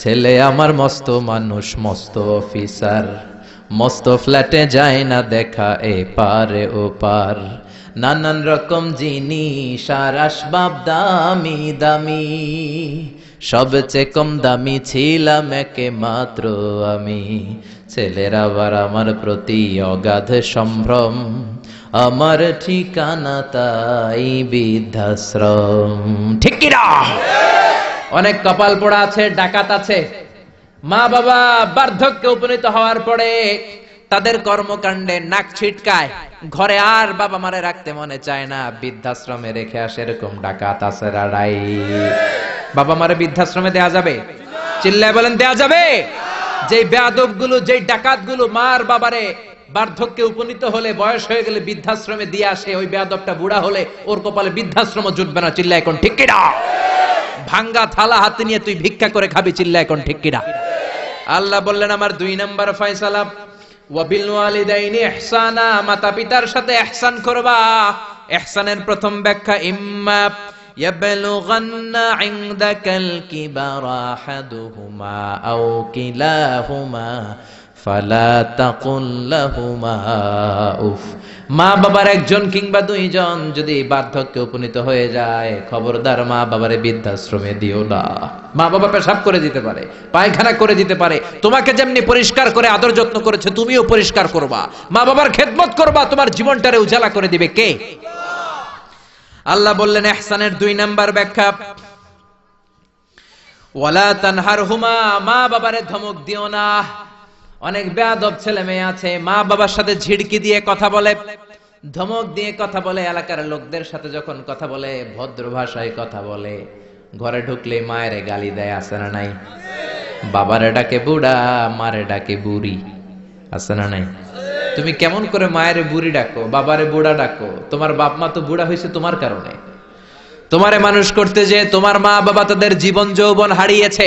ছেলে আমার মস্ত মানুষ মস্ত অফিসার মস্ত ফ্ল্যাটে যায় না দেখা এ পারে ও পার নানান রকম জিনিস আর আসবাব দামি দামি সবচেয়ে কম দামি ছিলাম একে মাত্র আমি ছেলেরা আবার আমার প্রতি অগাধ সম্ভ্রম আমার ঠিকানা তাই বৃদ্ধাশ্রম ঠিক অনেক কপাল পোড়া আছে ডাকাত আছে মা বাবা বার্ধক্যে উপনীত হওয়ার পরে তাদের কর্মকাণ্ডে নাক ছিটকায় ঘরে আর বাবা মারে রাখতে মনে চায় না বৃদ্ধাশ্রমে রেখে আসে এরকম ডাকাত আছে রাড়াই বাবা মারে বৃদ্ধাশ্রমে দেয়া যাবে চিল্লায় বলেন দেয়া যাবে যে বেয়াদব গুলো যে ডাকাত গুলো মার বাবারে বার্ধক্যে উপনীত হলে বয়স হয়ে গেলে বৃদ্ধাশ্রমে দিয়ে আসে ওই বেয়াদবটা বুড়া হলে ওর কপালে বৃদ্ধাশ্রম জুটবে না চিল্লায় এখন ঠিক কিনা ভাঙ্গা থালা হাতে নিয়ে তুই ভিক্ষা করে খাবি চিল্লা এখন ঠিক কিনা আল্লাহ বললেন আমার দুই নম্বর ফয়সালা ওয়াবিল মাতা পিতার সাথে করবা প্রথম ব্যাখ্যা ইম্মা ফালা তাকুল্লাহুমা মা বাবার একজন কিংবা দুইজন যদি বার্ধক্যে উপনীত হয়ে যায় খবরদার মা বাবারে বৃদ্ধাশ্রমে দিও না মা বাবা পেশাব করে দিতে পারে পায়খানা করে দিতে পারে তোমাকে যেমনি পরিষ্কার করে আদর যত্ন করেছে তুমিও পরিষ্কার করবা মা বাবার খেদমত করবা তোমার জীবনটারে উজালা করে দিবে কে আল্লাহ বললেন এহসানের দুই নাম্বার ব্যাখ্যা ওয়ালা তানহারহুমা মা বাবারে ধমক দিও না অনেক বেয়াদব ছেলে মেয়ে আছে মা বাবার সাথে ঝিড়কি দিয়ে কথা বলে ধমক দিয়ে কথা বলে এলাকার লোকদের সাথে যখন কথা বলে ভদ্র ভাষায় কথা বলে ঘরে ঢুকলে মায়ের গালি দেয় আছে না নাই বাবারে ডাকে বুড়া মারে ডাকে বুড়ি আছে না নাই তুমি কেমন করে মায়ের বুড়ি ডাকো বাবারে বুড়া ডাকো তোমার বাপ মা তো বুড়া হয়েছে তোমার কারণে তোমারে মানুষ করতে যে তোমার মা বাবা তাদের জীবন যৌবন হারিয়েছে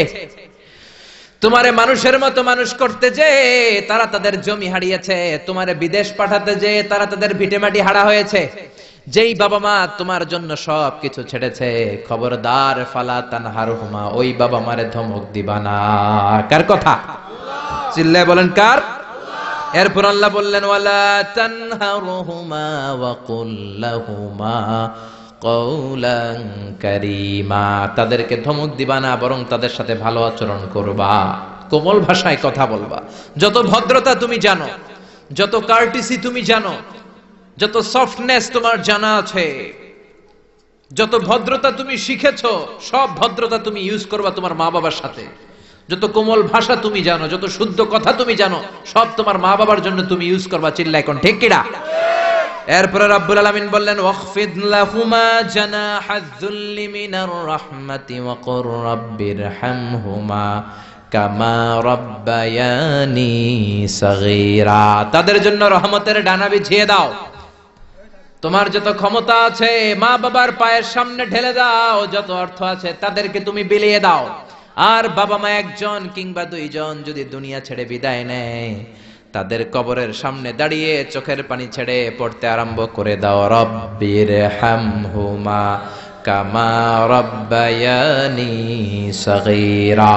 তোমারে মানুষের মতো মানুষ করতে যে তারা তাদের জমি হারিয়েছে তোমারে বিদেশ পাঠাতে যে তারা তাদের ভিটেমাটি হারা হয়েছে যেই বাবা মা তোমার জন্য সব কিছু ছেড়েছে খবরদার ফালা তানহার হুমা ওই বাবা মারে ধমক দিবা না কার কথা চিল্লে বলেন কার এরপর আল্লাহ বললেন ওয়ালা তানহারুহুমা ওয়া কুল্লাহুমা কৌলাং কারিমা তাদেরকে ধমক দিবা না বরং তাদের সাথে ভালো আচরণ করবা কোমল ভাষায় কথা বলবা যত ভদ্রতা তুমি জানো যত কার্টিসি তুমি জানো যত সফটনেস তোমার জানা আছে যত ভদ্রতা তুমি শিখেছ সব ভদ্রতা তুমি ইউজ করবা তোমার মা বাবার সাথে যত কোমল ভাষা তুমি জানো যত শুদ্ধ কথা তুমি জানো সব তোমার মা বাবার জন্য তুমি ইউজ করবা চিল্লা এখন ঠিক কিরা এরপরে রাব্বুল আলামিন বললেন ওয়াকফিদ লাহুমা জানাহাজ-যুল্লি মিনার রাহমাতি ওয়া কুর রাব্বির কামা রব্বায়ানি সগীরা তাদের জন্য রহমতের ডানা বিছিয়ে দাও তোমার যত ক্ষমতা আছে মা বাবার পায়ের সামনে ঢেলে দাও যত অর্থ আছে তাদেরকে তুমি বিলিয়ে দাও আর বাবা মা একজন কিংবা দুইজন যদি দুনিয়া ছেড়ে বিদায় নেয় তাদের কবরের সামনে দাঁড়িয়ে চোখের পানি ছেড়ে পড়তে আরম্ভ করে দাও রব্বির হুমা কামা রব্বায়ানি সগীরা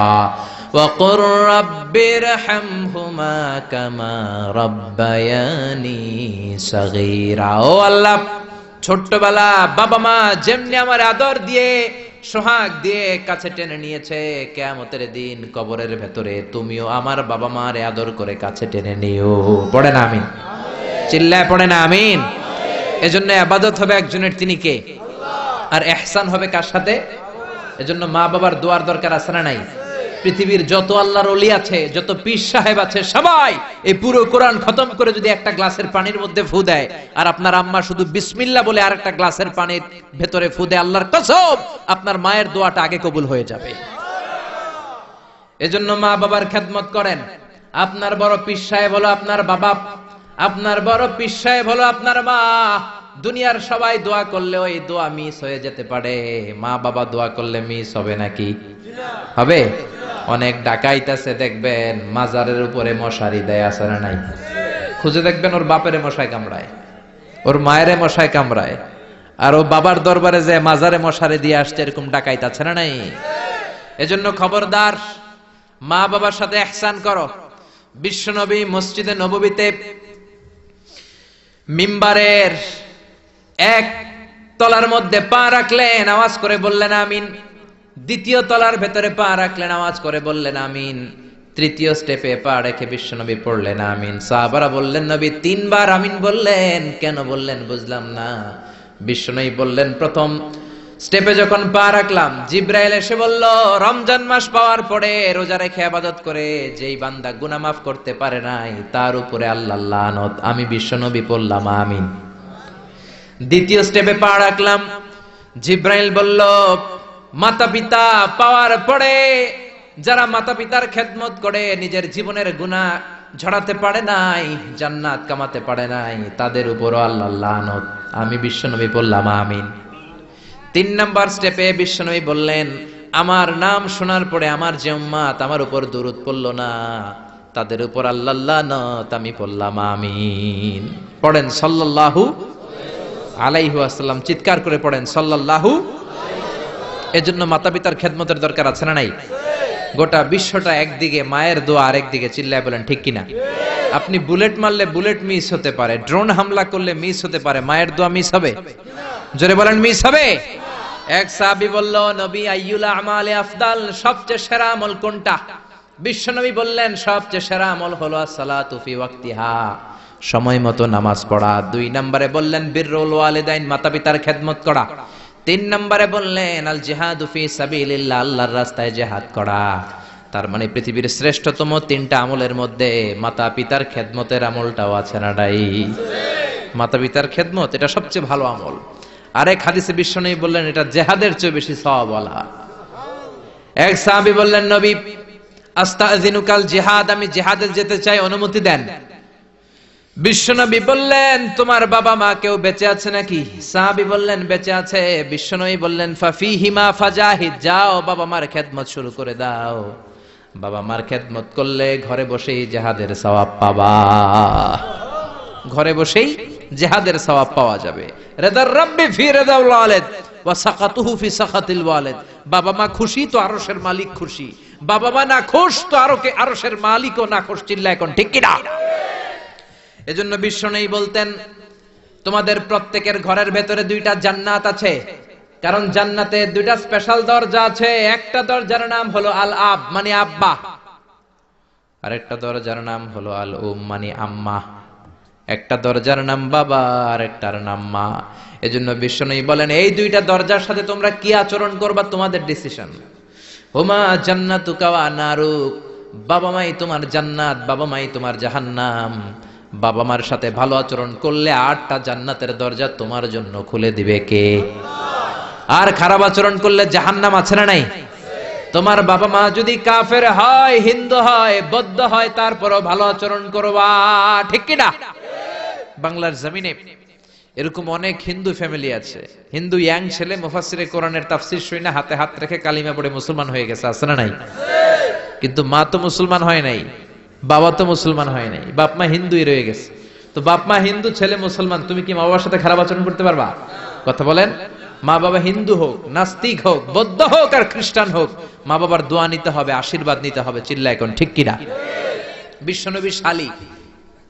وقل رب ارحمهما كما ربياني صغيرا ও আল্লাহ ছোট্টবেলা বাবা মা যেমনি আমার আদর দিয়ে সোহাগ দিয়ে কাছে টেনে নিয়েছে কেমতের দিন কবরের ভেতরে তুমিও আমার বাবা মার আদর করে কাছে টেনে নিও পড়ে না আমিন চিল্লায় পড়ে না আমিন এজন্য আবাদত হবে একজনের তিনি কে আর এহসান হবে কার সাথে এজন্য মা বাবার দোয়ার দরকার আছে না নাই পৃথিবীর যত আল্লাহর অলি আছে যত পীর সাহেব আছে সবাই এই পুরো কোরআন খতম করে যদি একটা গ্লাসের পানির মধ্যে ফু দেয় আর আপনার আম্মা শুধু বিসমিল্লা বলে আর একটা গ্লাসের পানির ভেতরে ফু দেয় আল্লাহর কসব আপনার মায়ের দোয়াটা আগে কবুল হয়ে যাবে এজন্য মা বাবার খেদমত করেন আপনার বড় পীর সাহেব হলো আপনার বাবা আপনার বড় পীর সাহেব হলো আপনার মা দুনিয়ার সবাই দোয়া করলে ওই দোয়া মিস হয়ে যেতে পারে মা বাবা দোয়া করলে মিস হবে নাকি হবে অনেক ডাকাইতাছে দেখবেন মাজারের উপরে মশারি দেয় আছে না নাই খুঁজে দেখবেন ওর বাপেরে মশায় কামড়ায় ওর মায়েরে মশায় কামড়ায় আর ও বাবার দরবারে যে মাজারে মশারি দিয়ে আসছে এরকম ডাকাইত আছে না নাই এজন্য খবরদার মা বাবার সাথে এহসান করো বিশ্বনবী মসজিদে নববীতে মিম্বারের এক তলার মধ্যে পা রাখলেন আওয়াজ করে বললেন আমিন দ্বিতীয় তলার ভেতরে পা রাখলেন আওয়াজ করে বললেন আমিন তৃতীয় স্টেপে পা রেখে নবী পড়লেন আমিন সাহাবারা বললেন নবী তিনবার আমিন বললেন কেন বললেন বুঝলাম না নবী বললেন প্রথম স্টেপে যখন পা রাখলাম জিব্রাইল এসে বলল রমজান মাস পাওয়ার পরে রোজা রেখে আবাদত করে যেই বান্দা গুনা মাফ করতে পারে নাই তার উপরে আল্লাহ লানত আমি নবী পড়লাম আমিন দ্বিতীয় স্টেপে পা রাখলাম জিব্রাইল বলল মাতা পিতা পাওয়ার পরে যারা মাতা পিতার খেদমত করে নিজের জীবনের গুণা ঝড়াতে পারে নাই জান্নাত কামাতে পারে নাই তাদের উপর আল্লাহ আমি বিশ্বনবী বললাম আমিন তিন নাম্বার স্টেপে বিশ্বনবী বললেন আমার নাম শোনার পরে আমার যে উম্মাত আমার উপর দূরত পড়ল না তাদের উপর আল্লাহ আমি বললাম আমিন পড়েন সাল্লাল্লাহু আলাইহু আসসালাম চিৎকার করে পড়েন সাল্লাহু এজন্য মাতা পিতার খেদমতের দরকার আছে না নাই গোটা বিশ্বটা একদিকে মায়ের দোয়া আরেকদিকে চিল্লায় বলেন ঠিক কিনা আপনি বুলেট মারলে বুলেট মিস হতে পারে ড্রোন হামলা করলে মিস হতে পারে মায়ের দোয়া মিস হবে জোরে বলেন মিস হবে এক সাহাবি বলল নবী আইয়ুলা আমালে আফদাল সবচেয়ে সেরা আমল কোনটা বিশ্বনবী বললেন সবচেয়ে সেরা আমল হলো সালাতু ফি ওয়াক্তিহা সময় মতো নামাজ পড়া দুই নম্বরে বললেন বিররুল ওয়ালিদাইন মাতা পিতার খেদমত করা তিন নম্বরে বললেন আল জেহাদুফি সাবিল্লা আল্লাহর রাস্তায় জেহাদ করা তার মানে পৃথিবীর শ্রেষ্ঠতম তিনটা আমলের মধ্যে মাতা পিতার খেদমতের আমলটাও আছে না ডাই মাতা পিতার খেদমত এটা সবচেয়ে ভালো আমল আরেক হাদিসে বিশ্ব নেই বললেন এটা জেহাদের চেয়ে বেশি সওয়ালা এক সাহাবী বললেন নবী আস্তাজিনুকাল জেহাদ আমি জেহাদের যেতে চাই অনুমতি দেন বিশ্বনবী বললেন তোমার বাবা মা কেউ বেঁচে আছে নাকি সাহাবি বললেন বেঁচে আছে বিশ্বনবী বললেন ফাফি হিমা ফাজাহিদ যাও বাবা মার খেদমত শুরু করে দাও বাবা মার খেদমত করলে ঘরে বসেই জেহাদের সওয়াব পাবা ঘরে বসেই জেহাদের সওয়াব পাওয়া যাবে রেদার রাব্বি ফি রেদাউল ওয়ালিদ ওয়া সাকাতুহু ফি সাকাতিল ওয়ালিদ বাবা মা খুশি তো আরশের মালিক খুশি বাবা মা না খুশ তো আরকে আরশের মালিকও না খুশ চিল্লা এখন ঠিক কি না এজন্য বিশ্ব নেই বলতেন তোমাদের প্রত্যেকের ঘরের ভেতরে দুইটা জান্নাত আছে কারণ জান্নাতে দুইটা স্পেশাল দরজা আছে একটা দরজার নাম হলো আল আব মানে আব্বা আরেকটা দরজার নাম হলো আল উম মানে আম্মা একটা দরজার নাম বাবা আর একটার নাম মা এজন্য বিশ্ব নেই বলেন এই দুইটা দরজার সাথে তোমরা কি আচরণ করবা তোমাদের ডিসিশন হুমা হোমা কাওয়া নারুক বাবা মাই তোমার জান্নাত বাবা মাই তোমার জাহান্নাম বাবা মার সাথে ভালো আচরণ করলে আটটা জান্নাতের দরজা তোমার জন্য খুলে দিবে কে আর খারাপ আচরণ করলে জাহান্নাম আছে না নাই তোমার বাবা মা যদি কাফের হয় হিন্দু হয় বদ্ধ হয় তারপরও ভালো আচরণ করবা ঠিক কিনা বাংলার জমিনে এরকম অনেক হিন্দু ফ্যামিলি আছে হিন্দু ইয়াং ছেলে মুফাসিরে কোরআনের তাফসির শুনে হাতে হাত রেখে কালিমা পড়ে মুসলমান হয়ে গেছে আছে না নাই কিন্তু মা তো মুসলমান হয় নাই বাবা তো মুসলমান হয় নাই বাপ মা হিন্দুই রয়ে গেছে তো বাপ মা হিন্দু ছেলে মুসলমান তুমি কি মা বাবার সাথে খারাপ আচরণ করতে পারবা কথা বলেন মা বাবা হিন্দু হোক নাস্তিক হোক বৌদ্ধ হোক আর খ্রিস্টান হোক মা বাবার দোয়া নিতে হবে আশীর্বাদ নিতে হবে চিল্লা এখন ঠিক কিনা বিশ্বনবী শালী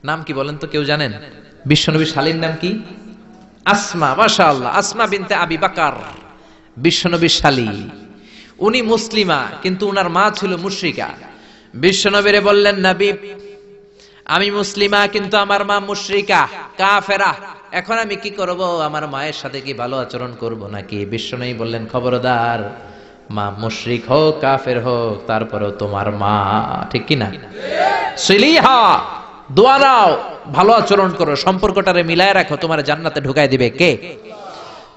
নাম কি বলেন তো কেউ জানেন বিশ্বনবী শালীর নাম কি আসমা মাশাআল্লাহ আল্লাহ আসমা বিনতে আবি বাকার বিশ্বনবী শালী উনি মুসলিমা কিন্তু উনার মা ছিল মুশ্রিকা বিশ্বনবীরে বললেন নাবি আমি মুসলিমা কিন্তু আমার মা মুশরিকা কাফেরা এখন আমি কি করব আমার মায়ের সাথে কি ভালো আচরণ করব নাকি বিশ্বনবী বললেন খবরদার মা মুশরিক হোক কাফের হোক তারপরেও তোমার মা ঠিক কি না সিলিহা দোয়া দাও ভালো আচরণ করো সম্পর্কটারে মিলায় রাখো তোমার জান্নাতে ঢুকাই দিবে কে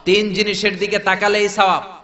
তিন জিনিসের দিকে তাকালেই সওয়াব